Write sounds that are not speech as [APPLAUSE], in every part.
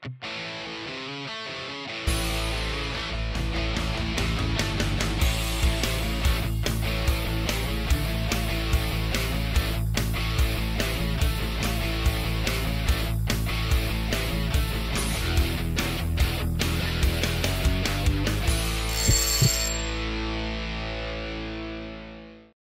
Thank you.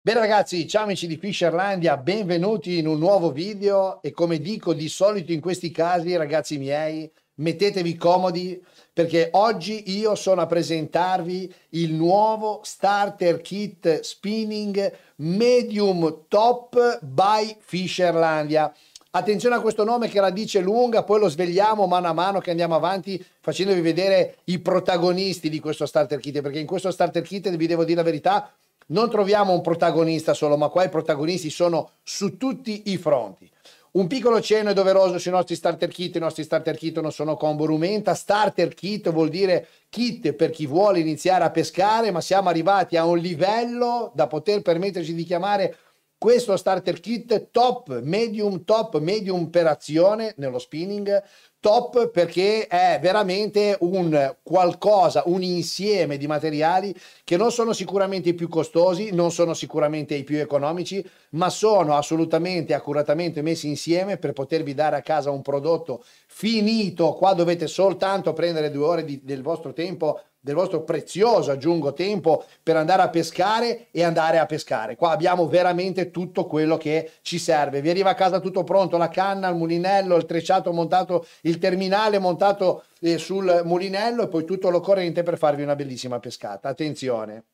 Bene ragazzi, ciao amici di Fisherlandia, benvenuti in un nuovo video e come dico di solito in questi casi ragazzi miei, mettetevi comodi perché oggi io sono a presentarvi il nuovo starter kit spinning medium top by Fisherlandia. Attenzione a questo nome che la dice lunga, poi lo svegliamo mano a mano che andiamo avanti facendovi vedere i protagonisti di questo starter kit, perché in questo starter kit vi devo dire la verità, non troviamo un protagonista solo, ma qua i protagonisti sono su tutti i fronti. Un piccolo cenno è doveroso sui nostri starter kit, i nostri starter kit non sono combo rumenta, starter kit vuol dire kit per chi vuole iniziare a pescare, ma siamo arrivati a un livello da poter permetterci di chiamare questo starter kit top, medium top, medium per azione nello spinning, top perché è veramente un qualcosa, un insieme di materiali che non sono sicuramente i più costosi, non sono sicuramente i più economici, ma sono assolutamente accuratamente messi insieme per potervi dare a casa un prodotto finito. Qua dovete soltanto prendere due ore di, del vostro tempo del vostro prezioso, aggiungo, tempo per andare a pescare e andare a pescare. Qua abbiamo veramente tutto quello che ci serve. Vi arriva a casa tutto pronto, la canna, il mulinello, il trecciato montato, il terminale montato eh, sul mulinello e poi tutto l'occorrente per farvi una bellissima pescata. Attenzione.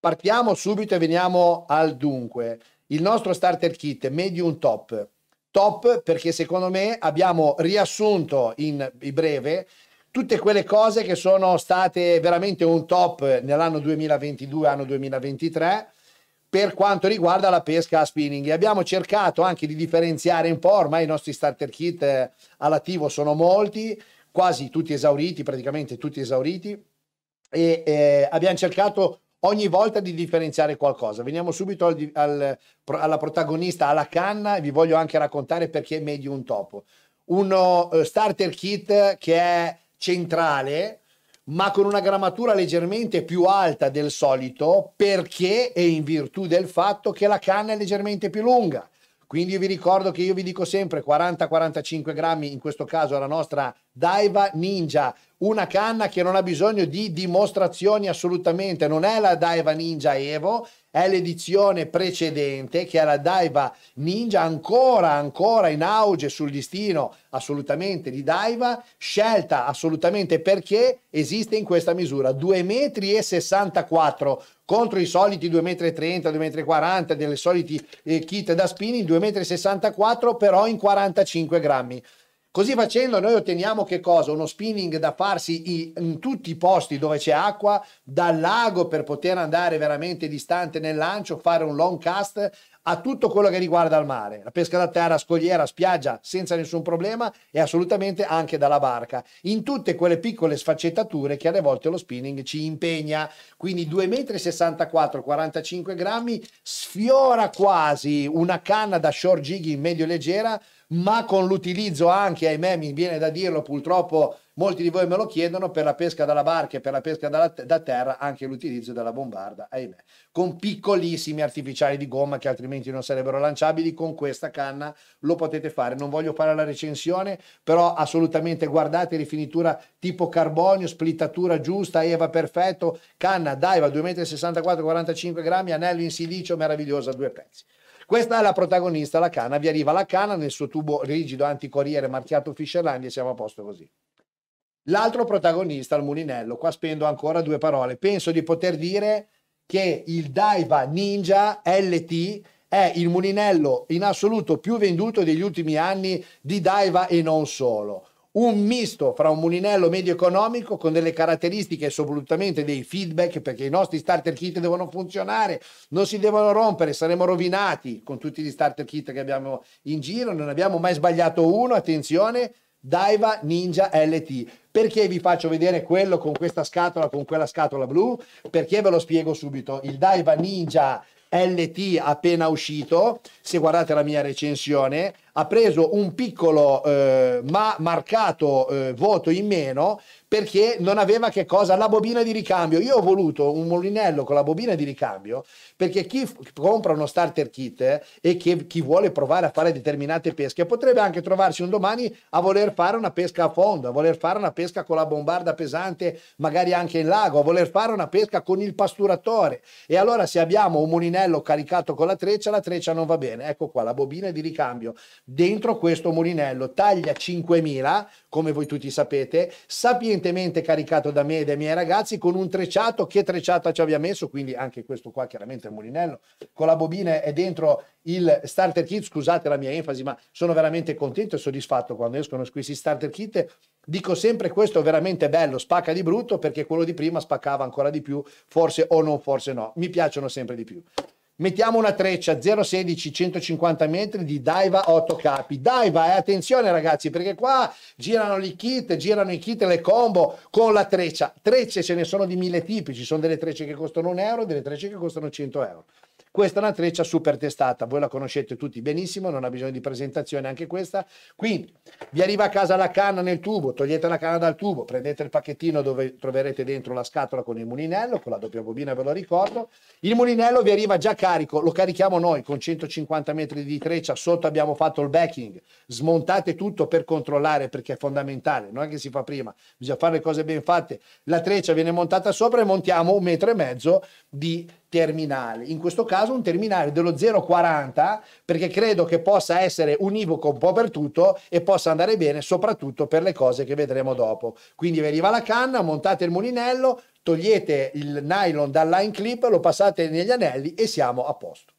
Partiamo subito e veniamo al dunque. Il nostro starter kit medium top top perché secondo me abbiamo riassunto in breve tutte quelle cose che sono state veramente un top nell'anno 2022, anno 2023 per quanto riguarda la pesca a spinning e abbiamo cercato anche di differenziare un po', ormai i nostri starter kit eh, all'attivo sono molti, quasi tutti esauriti, praticamente tutti esauriti e eh, abbiamo cercato ogni volta di differenziare qualcosa. Veniamo subito al, al, alla protagonista, alla canna, e vi voglio anche raccontare perché è meglio un topo. Uno eh, starter kit che è centrale, ma con una grammatura leggermente più alta del solito perché è in virtù del fatto che la canna è leggermente più lunga. Quindi io vi ricordo che io vi dico sempre 40-45 grammi, in questo caso la nostra Daiva Ninja, una canna che non ha bisogno di dimostrazioni assolutamente, non è la Daiva Ninja Evo, è l'edizione precedente che era Daiva Ninja, ancora, ancora in auge sul listino assolutamente di Daiva, scelta assolutamente perché esiste in questa misura 2,64 metri e 64 contro i soliti 2,30 m, 2,40 m delle soliti eh, kit da spinning, 2,64 m però in 45 grammi. Così facendo noi otteniamo che cosa? Uno spinning da farsi in tutti i posti dove c'è acqua, dal lago per poter andare veramente distante nel lancio, fare un long cast a tutto quello che riguarda il mare. La pesca da terra, scogliera, spiaggia, senza nessun problema e assolutamente anche dalla barca. In tutte quelle piccole sfaccettature che alle volte lo spinning ci impegna. Quindi 2,64 m, 45 grammi, sfiora quasi una canna da short jig in medio leggera ma con l'utilizzo anche, ahimè mi viene da dirlo purtroppo, molti di voi me lo chiedono, per la pesca dalla barca e per la pesca dalla, da terra anche l'utilizzo della bombarda, ahimè, con piccolissimi artificiali di gomma che altrimenti non sarebbero lanciabili, con questa canna lo potete fare. Non voglio fare la recensione, però assolutamente guardate rifinitura tipo carbonio, splittatura giusta, Eva perfetto, canna Daiva 2,64 m 45 grammi, anello in silicio meravigliosa, due pezzi. Questa è la protagonista, la cana. Vi arriva la cana nel suo tubo rigido anticorriere marchiato Fischerland e siamo a posto così. L'altro protagonista, il mulinello, qua spendo ancora due parole. Penso di poter dire che il Daiva Ninja LT è il mulinello in assoluto più venduto degli ultimi anni di Daiva e non solo un misto fra un mulinello medio economico con delle caratteristiche e soprattutto dei feedback perché i nostri starter kit devono funzionare, non si devono rompere, saremo rovinati con tutti gli starter kit che abbiamo in giro, non abbiamo mai sbagliato uno, attenzione, Daiva Ninja LT. Perché vi faccio vedere quello con questa scatola, con quella scatola blu? Perché ve lo spiego subito. Il Daiva Ninja LT appena uscito, se guardate la mia recensione, ha preso un piccolo eh, ma marcato eh, voto in meno perché non aveva che cosa? La bobina di ricambio. Io ho voluto un mulinello con la bobina di ricambio perché chi compra uno starter kit eh, e che, chi vuole provare a fare determinate pesche potrebbe anche trovarsi un domani a voler fare una pesca a fondo, a voler fare una pesca con la bombarda pesante, magari anche in lago, a voler fare una pesca con il pasturatore. E allora se abbiamo un mulinello caricato con la treccia, la treccia non va bene. Ecco qua la bobina di ricambio dentro questo mulinello taglia 5000, come voi tutti sapete, sapienza recentemente caricato da me e dai miei ragazzi con un trecciato che trecciata ci aveva messo, quindi anche questo qua chiaramente è il mulinello, con la bobina è dentro il starter kit, scusate la mia enfasi, ma sono veramente contento e soddisfatto quando escono questi starter kit. Dico sempre questo è veramente bello, spacca di brutto perché quello di prima spaccava ancora di più, forse o non forse no, mi piacciono sempre di più mettiamo una treccia 0,16 150 metri di Daiva 8 capi Daiva eh, attenzione ragazzi perché qua girano i kit girano i kit le combo con la treccia trecce ce ne sono di mille tipi ci sono delle trecce che costano un euro delle trecce che costano 100 euro questa è una treccia super testata, voi la conoscete tutti benissimo, non ha bisogno di presentazione anche questa. Quindi vi arriva a casa la canna nel tubo, togliete la canna dal tubo, prendete il pacchettino dove troverete dentro la scatola con il mulinello, con la doppia bobina ve lo ricordo. Il mulinello vi arriva già carico, lo carichiamo noi con 150 metri di treccia, sotto abbiamo fatto il backing, smontate tutto per controllare perché è fondamentale, non è che si fa prima, bisogna fare le cose ben fatte. La treccia viene montata sopra e montiamo un metro e mezzo di terminale, in questo caso un terminale dello 0,40 perché credo che possa essere univoco un po' per tutto e possa andare bene soprattutto per le cose che vedremo dopo. Quindi veniva la canna, montate il mulinello, togliete il nylon dal line clip, lo passate negli anelli e siamo a posto.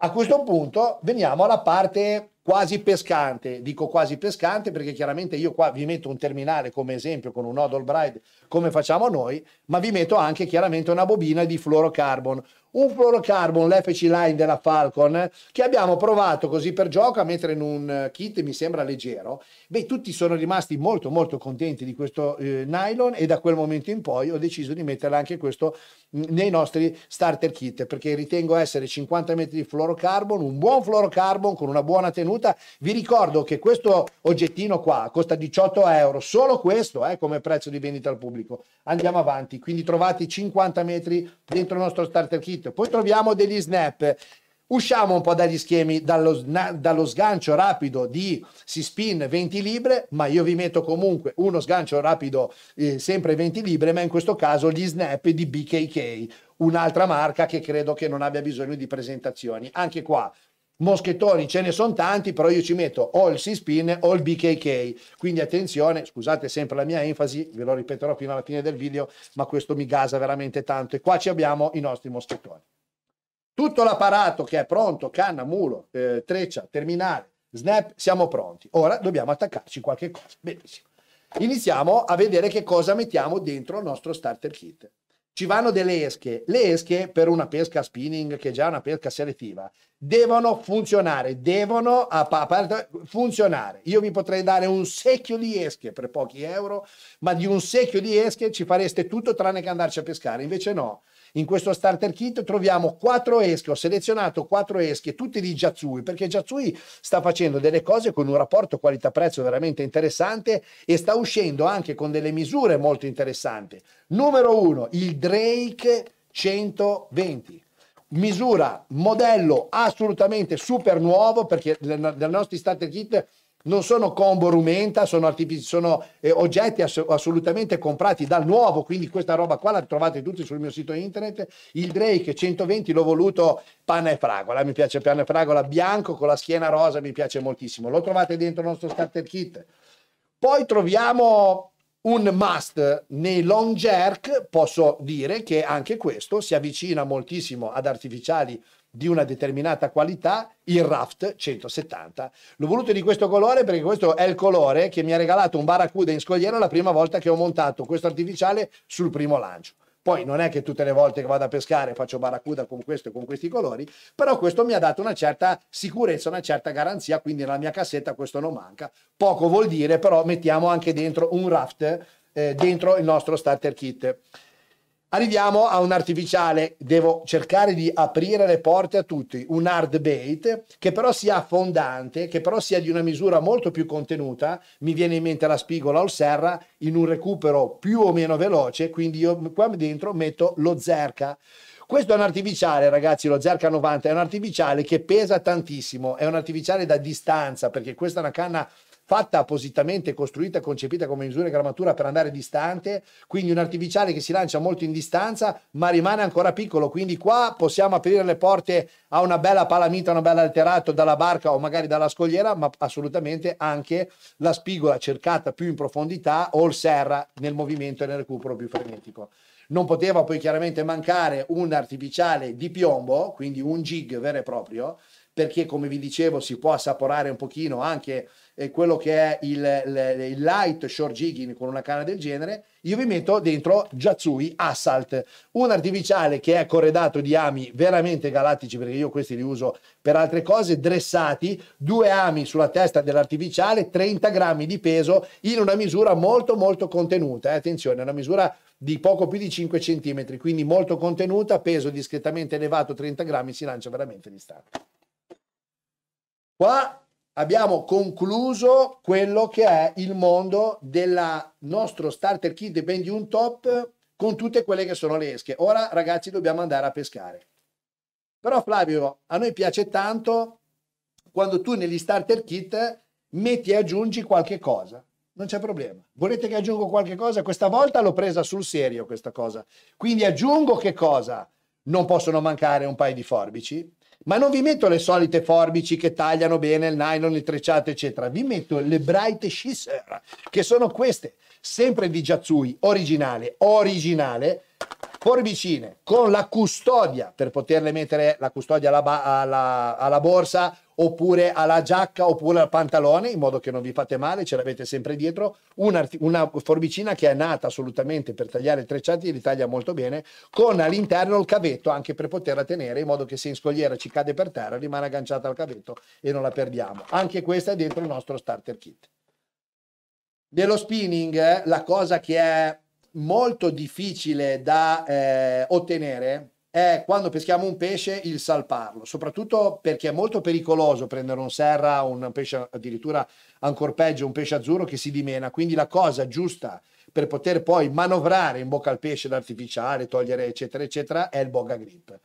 A questo punto veniamo alla parte quasi pescante, dico quasi pescante perché chiaramente io qua vi metto un terminale come esempio con un Odol Bride come facciamo noi, ma vi metto anche chiaramente una bobina di fluorocarbon, un fluorocarbon, l'FC Line della Falcon, che abbiamo provato così per gioco a mettere in un eh, kit, mi sembra leggero, beh tutti sono rimasti molto molto contenti di questo eh, nylon e da quel momento in poi ho deciso di mettere anche questo mm, nei nostri starter kit perché ritengo essere 50 metri di fluorocarbon, un buon fluorocarbon con una buona tenuta tenuta. Vi ricordo che questo oggettino qua costa 18 euro, solo questo eh, come prezzo di vendita al pubblico. Andiamo avanti, quindi trovate 50 metri dentro il nostro starter kit. Poi troviamo degli snap. Usciamo un po' dagli schemi, dallo, dallo, sgancio rapido di si spin 20 libre, ma io vi metto comunque uno sgancio rapido eh, sempre 20 libre, ma in questo caso gli snap di BKK, un'altra marca che credo che non abbia bisogno di presentazioni. Anche qua moschettoni ce ne sono tanti, però io ci metto o il C-Spin o il BKK. Quindi attenzione, scusate sempre la mia enfasi, ve lo ripeterò fino alla fine del video, ma questo mi gasa veramente tanto. E qua ci abbiamo i nostri moschettoni. Tutto l'apparato che è pronto, canna, mulo, eh, treccia, terminale, snap, siamo pronti. Ora dobbiamo attaccarci qualche cosa. Benissimo. Iniziamo a vedere che cosa mettiamo dentro il nostro starter kit ci vanno delle esche. Le esche per una pesca spinning, che è già una pesca selettiva, devono funzionare, devono a, a, funzionare. Io vi potrei dare un secchio di esche per pochi euro, ma di un secchio di esche ci fareste tutto tranne che andarci a pescare. Invece no, in questo starter kit troviamo quattro esche, ho selezionato quattro esche, tutte di Jatsui, perché Jatsui sta facendo delle cose con un rapporto qualità-prezzo veramente interessante e sta uscendo anche con delle misure molto interessanti. Numero uno, il Drake 120 misura, modello assolutamente super nuovo perché nel nostro starter kit non sono combo rumenta, sono, artifici, sono eh, oggetti ass- assolutamente comprati dal nuovo, quindi questa roba qua la trovate tutti sul mio sito internet. Il Drake 120 l'ho voluto panna e fragola, mi piace panna e fragola bianco con la schiena rosa, mi piace moltissimo. Lo trovate dentro il nostro starter kit. Poi troviamo un must nei long jerk, posso dire che anche questo si avvicina moltissimo ad artificiali di una determinata qualità, il Raft 170. L'ho voluto di questo colore perché questo è il colore che mi ha regalato un Barracuda in scogliera la prima volta che ho montato questo artificiale sul primo lancio. Poi non è che tutte le volte che vado a pescare faccio barracuda con questo e con questi colori, però questo mi ha dato una certa sicurezza, una certa garanzia, quindi nella mia cassetta questo non manca. Poco vuol dire, però mettiamo anche dentro un raft eh, dentro il nostro starter kit. Arriviamo a un artificiale, devo cercare di aprire le porte a tutti, un hard bait che però sia affondante, che però sia di una misura molto più contenuta, mi viene in mente la spigola o il serra, in un recupero più o meno veloce, quindi io qua dentro metto lo zerca. Questo è un artificiale, ragazzi, lo Zerka 90 è un artificiale che pesa tantissimo, è un artificiale da distanza perché questa è una canna fatta appositamente, costruita, concepita come misura e grammatura per andare distante, quindi un artificiale che si lancia molto in distanza ma rimane ancora piccolo, quindi qua possiamo aprire le porte a una bella palamita, una bella alterato dalla barca o magari dalla scogliera, ma assolutamente anche la spigola cercata più in profondità o il serra nel movimento e nel recupero più frenetico. Non poteva poi chiaramente mancare un artificiale di piombo, quindi un jig vero e proprio, perché come vi dicevo si può assaporare un pochino anche eh, quello che è il, il, il light short jigging con una canna del genere, io vi metto dentro Jatsui Assault, un artificiale che è corredato di ami veramente galattici perché io questi li uso per altre cose, dressati, due ami sulla testa dell'artificiale, 30 grammi di peso in una misura molto molto contenuta, eh, attenzione, una misura di poco più di 5 cm, quindi molto contenuta, peso discretamente elevato 30 grammi, si lancia veramente di stato. Qua abbiamo concluso quello che è il mondo del nostro starter kit di ben di un top con tutte quelle che sono le esche. Ora ragazzi dobbiamo andare a pescare. Però Flavio, a noi piace tanto quando tu negli starter kit metti e aggiungi qualche cosa. Non c'è problema. Volete che aggiungo qualche cosa? Questa volta l'ho presa sul serio questa cosa. Quindi aggiungo che cosa? Non possono mancare un paio di forbici, ma non vi metto le solite forbici che tagliano bene il nylon, il trecciato, eccetera. Vi metto le Bright Scissor, che sono queste, sempre di Giazzui, originale, originale, forbicine con la custodia per poterle mettere la custodia alla, alla, alla borsa oppure alla giacca oppure al pantalone in modo che non vi fate male, ce l'avete sempre dietro, una, una forbicina che è nata assolutamente per tagliare i trecciati, li taglia molto bene, con all'interno il cavetto anche per poterla tenere in modo che se in scogliera ci cade per terra rimane agganciata al cavetto e non la perdiamo. Anche questa è dentro il nostro starter kit. Nello spinning eh, la cosa che è molto difficile da eh, ottenere è quando peschiamo un pesce il salparlo, soprattutto perché è molto pericoloso prendere un serra, un pesce addirittura ancora peggio, un pesce azzurro che si dimena, quindi la cosa giusta per poter poi manovrare in bocca al pesce l'artificiale, togliere eccetera eccetera è il boga grip.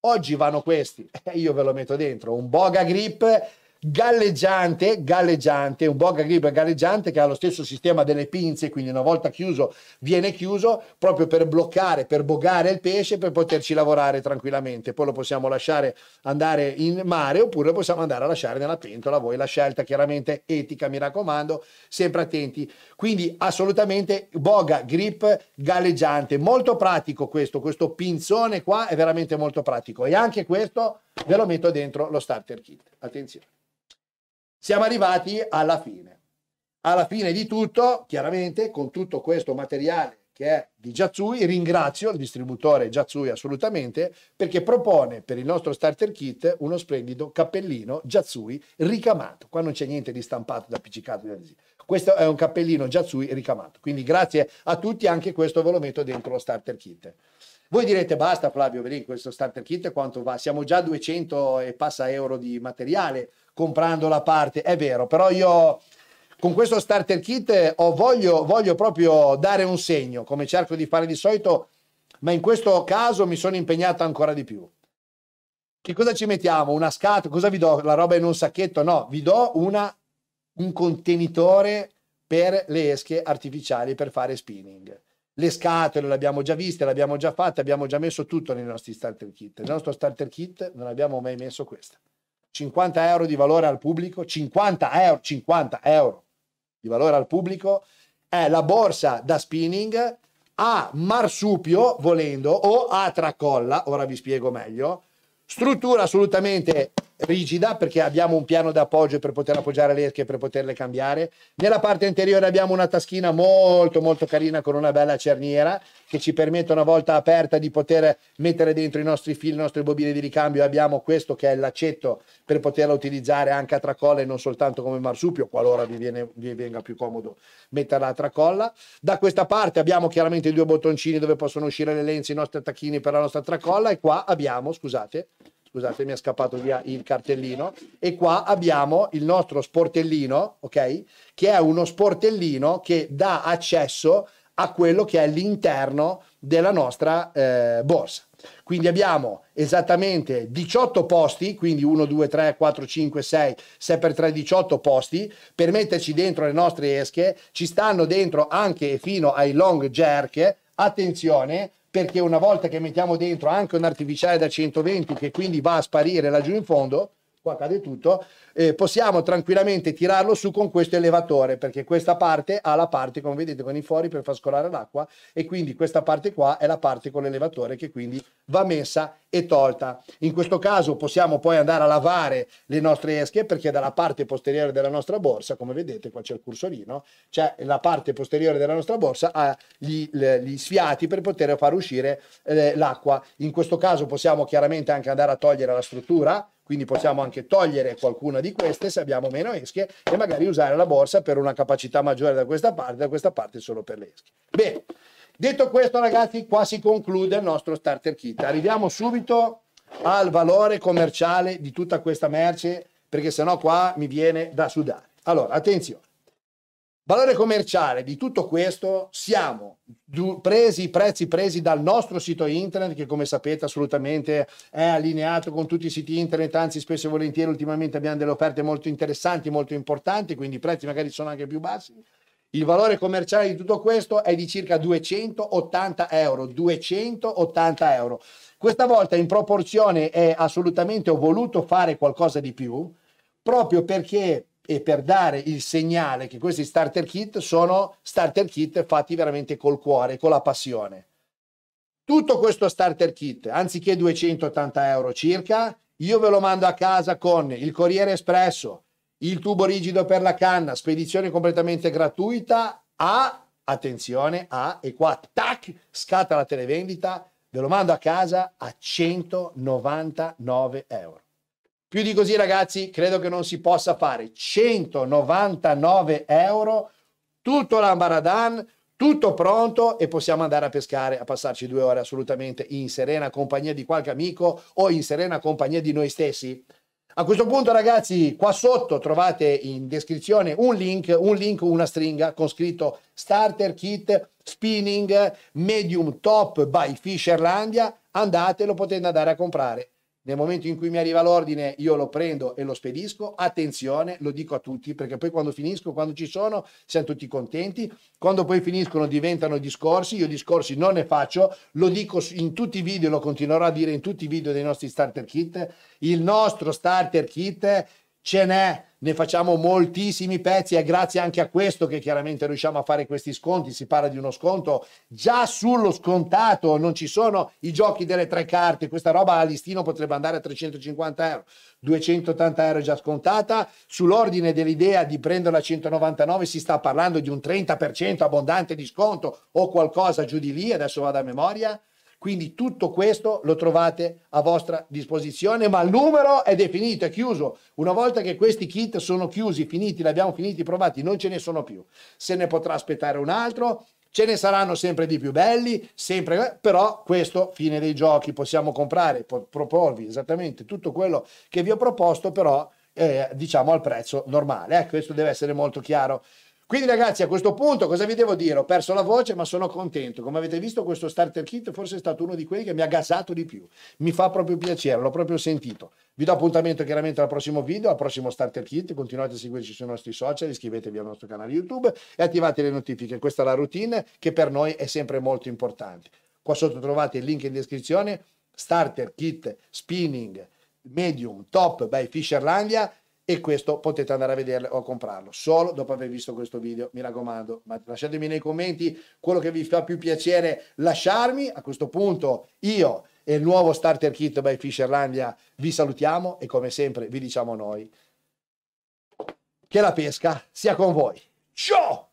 Oggi vanno questi, [LAUGHS] io ve lo metto dentro, un boga grip galleggiante, galleggiante, un bog grip galleggiante che ha lo stesso sistema delle pinze, quindi una volta chiuso viene chiuso proprio per bloccare, per bogare il pesce per poterci lavorare tranquillamente. Poi lo possiamo lasciare andare in mare oppure lo possiamo andare a lasciare nella pentola, voi la scelta chiaramente etica, mi raccomando, sempre attenti. Quindi assolutamente boga grip galleggiante, molto pratico questo, questo pinzone qua è veramente molto pratico e anche questo ve lo metto dentro lo starter kit. Attenzione. Siamo arrivati alla fine. Alla fine di tutto, chiaramente, con tutto questo materiale che è di Jazzui, ringrazio il distributore Giazzui assolutamente perché propone per il nostro starter kit uno splendido cappellino Giazzui ricamato. Qua non c'è niente di stampato, da appiccicato. Questo è un cappellino Giazzui ricamato. Quindi grazie a tutti, anche questo ve lo metto dentro lo starter kit. Voi direte basta Flavio Belin, questo starter kit quanto va? Siamo già a 200 e passa euro di materiale comprando la parte, è vero, però io con questo starter kit eh, ho, voglio, voglio proprio dare un segno, come cerco di fare di solito, ma in questo caso mi sono impegnato ancora di più. Che cosa ci mettiamo? Una scatola? Cosa vi do? La roba in un sacchetto? No, vi do una, un contenitore per le esche artificiali per fare spinning le scatole le abbiamo già viste, le abbiamo già fatte, abbiamo già messo tutto nei nostri starter kit. Nel nostro starter kit non abbiamo mai messo questa. 50 euro di valore al pubblico, 50 euro, 50 euro di valore al pubblico è la borsa da spinning a marsupio, volendo, o a tracolla, ora vi spiego meglio, struttura assolutamente rigida perché abbiamo un piano d'appoggio per poter appoggiare le esche e per poterle cambiare. Nella parte anteriore abbiamo una taschina molto molto carina con una bella cerniera che ci permette una volta aperta di poter mettere dentro i nostri fili, le nostre bobine di ricambio. Abbiamo questo che è il laccetto per poterla utilizzare anche a tracolla e non soltanto come marsupio, qualora vi, viene, vi venga più comodo metterla a tracolla. Da questa parte abbiamo chiaramente i due bottoncini dove possono uscire le lenze, i nostri attacchini per la nostra tracolla e qua abbiamo, scusate, scusate mi è scappato via il cartellino, e qua abbiamo il nostro sportellino, ok? Che è uno sportellino che dà accesso a quello che è l'interno della nostra eh, borsa. Quindi abbiamo esattamente 18 posti, quindi 1, 2, 3, 4, 5, 6, 6 per 3, 18 posti per metterci dentro le nostre esche. Ci stanno dentro anche fino ai long jerk. Attenzione perché una volta che mettiamo dentro anche un artificiale da 120 che quindi va a sparire laggiù in fondo, accade tutto, eh, possiamo tranquillamente tirarlo su con questo elevatore, perché questa parte ha la parte, come vedete, con i fori per far scolare l'acqua e quindi questa parte qua è la parte con l'elevatore che quindi va messa e tolta. In questo caso possiamo poi andare a lavare le nostre esche perché dalla parte posteriore della nostra borsa, come vedete, qua c'è il cursorino, cioè la parte posteriore della nostra borsa ha gli, gli sfiati per poter far uscire eh, l'acqua. In questo caso possiamo chiaramente anche andare a togliere la struttura quindi possiamo anche togliere qualcuna di queste se abbiamo meno esche e magari usare la borsa per una capacità maggiore da questa parte, da questa parte solo per le esche. Bene, detto questo ragazzi qua si conclude il nostro starter kit, arriviamo subito al valore commerciale di tutta questa merce perché sennò qua mi viene da sudare. Allora, attenzione. Valore commerciale di tutto questo siamo presi i prezzi presi dal nostro sito internet che come sapete assolutamente è allineato con tutti i siti internet, anzi spesso e volentieri ultimamente abbiamo delle offerte molto interessanti, molto importanti, quindi i prezzi magari sono anche più bassi. Il valore commerciale di tutto questo è di circa 280 euro, 280 euro. Questa volta in proporzione è assolutamente ho voluto fare qualcosa di più proprio perché e per dare il segnale che questi starter kit sono starter kit fatti veramente col cuore, con la passione. Tutto questo starter kit, anziché 280 euro circa, io ve lo mando a casa con il Corriere Espresso, il tubo rigido per la canna, spedizione completamente gratuita a, attenzione, a, e qua, tac, scatta la televendita, ve lo mando a casa a 199 euro. Più di così, ragazzi, credo che non si possa fare. 199 euro, tutto l'ambaradan, tutto pronto e possiamo andare a pescare, a passarci due ore assolutamente in serena compagnia di qualche amico o in serena compagnia di noi stessi. A questo punto ragazzi qua sotto trovate in descrizione un link, un link, una stringa con scritto starter kit spinning medium top by Fisherlandia, andate lo potete andare a comprare nel momento in cui mi arriva l'ordine, io lo prendo e lo spedisco. Attenzione, lo dico a tutti, perché poi quando finisco, quando ci sono, siamo tutti contenti. Quando poi finiscono diventano discorsi, io discorsi non ne faccio, lo dico in tutti i video, lo continuerò a dire in tutti i video dei nostri starter kit. Il nostro starter kit ce n'è, ne facciamo moltissimi pezzi e grazie anche a questo che chiaramente riusciamo a fare questi sconti, si parla di uno sconto già sullo scontato, non ci sono i giochi delle tre carte, questa roba a listino potrebbe andare a 350 euro, 280 euro è già scontata, sull'ordine dell'idea di prenderla a 199 si sta parlando di un 30% abbondante di sconto o qualcosa giù di lì, adesso vado a memoria, quindi tutto questo lo trovate a vostra disposizione, ma il numero è definito, è chiuso. Una volta che questi kit sono chiusi, finiti, li abbiamo finiti, provati, non ce ne sono più. Se ne potrà aspettare un altro, ce ne saranno sempre di più belli, sempre, però questo fine dei giochi, possiamo comprare, proporvi esattamente tutto quello che vi ho proposto, però eh, diciamo al prezzo normale. Eh, questo deve essere molto chiaro. Quindi ragazzi a questo punto cosa vi devo dire? Ho perso la voce ma sono contento. Come avete visto questo starter kit forse è stato uno di quelli che mi ha gasato di più. Mi fa proprio piacere, l'ho proprio sentito. Vi do appuntamento chiaramente al prossimo video, al prossimo starter kit. Continuate a seguirci sui nostri social, iscrivetevi al nostro canale YouTube e attivate le notifiche. Questa è la routine che per noi è sempre molto importante. Qua sotto trovate il link in descrizione. Starter kit spinning medium top by Fisherlandia e questo potete andare a vederlo o a comprarlo solo dopo aver visto questo video mi raccomando ma lasciatemi nei commenti quello che vi fa più piacere lasciarmi a questo punto io e il nuovo starter kit by Fisherlandia vi salutiamo e come sempre vi diciamo noi che la pesca sia con voi ciao